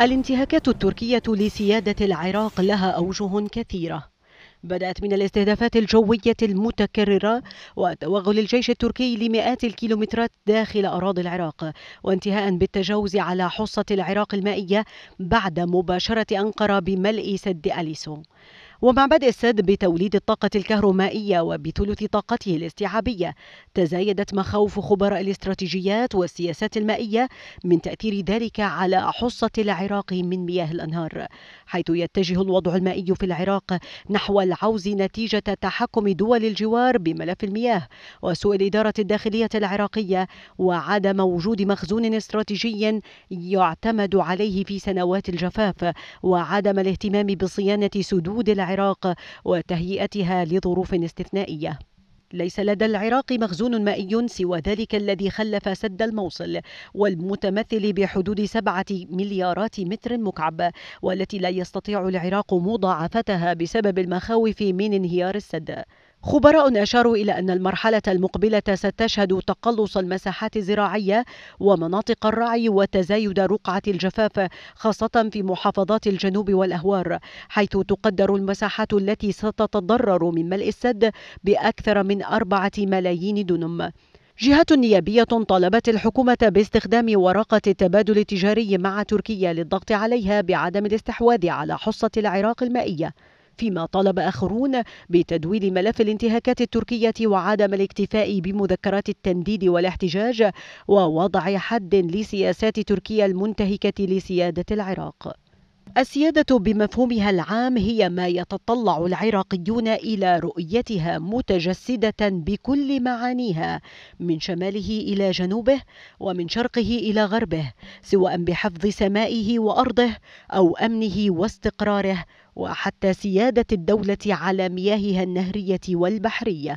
الانتهاكات التركية لسيادة العراق لها أوجه كثيرة بدأت من الاستهدافات الجوية المتكررة وتوغل الجيش التركي لمئات الكيلومترات داخل أراضي العراق وانتهاء بالتجاوز على حصة العراق المائية بعد مباشرة أنقرة بملء سد أليسو ومع بدء السد بتوليد الطاقة الكهرومائية وبثلث طاقته الاستيعابية تزايدت مخاوف خبراء الاستراتيجيات والسياسات المائية من تأثير ذلك على حصة العراق من مياه الأنهار حيث يتجه الوضع المائي في العراق نحو العوز نتيجة تحكم دول الجوار بملف المياه وسوء الإدارة الداخلية العراقية وعدم وجود مخزون استراتيجي يعتمد عليه في سنوات الجفاف وعدم الاهتمام بصيانة سدود العراق العراق وتهيئتها لظروف استثنائيه ليس لدى العراق مخزون مائي سوى ذلك الذي خلف سد الموصل والمتمثل بحدود سبعة مليارات متر مكعب والتي لا يستطيع العراق مضاعفتها بسبب المخاوف من انهيار السد خبراء أشاروا إلى أن المرحلة المقبلة ستشهد تقلص المساحات الزراعية ومناطق الرعي وتزايد رقعة الجفاف خاصة في محافظات الجنوب والأهوار حيث تقدر المساحات التي ستتضرر من ملء السد بأكثر من أربعة ملايين دونم جهات نيابية طالبت الحكومة باستخدام ورقة التبادل التجاري مع تركيا للضغط عليها بعدم الاستحواذ على حصة العراق المائية فيما طالب آخرون بتدويل ملف الانتهاكات التركية وعدم الاكتفاء بمذكرات التنديد والاحتجاج ووضع حد لسياسات تركيا المنتهكة لسيادة العراق السيادة بمفهومها العام هي ما يتطلع العراقيون إلى رؤيتها متجسدة بكل معانيها من شماله إلى جنوبه ومن شرقه إلى غربه سواء بحفظ سمائه وأرضه أو أمنه واستقراره وحتى سيادة الدولة على مياهها النهرية والبحرية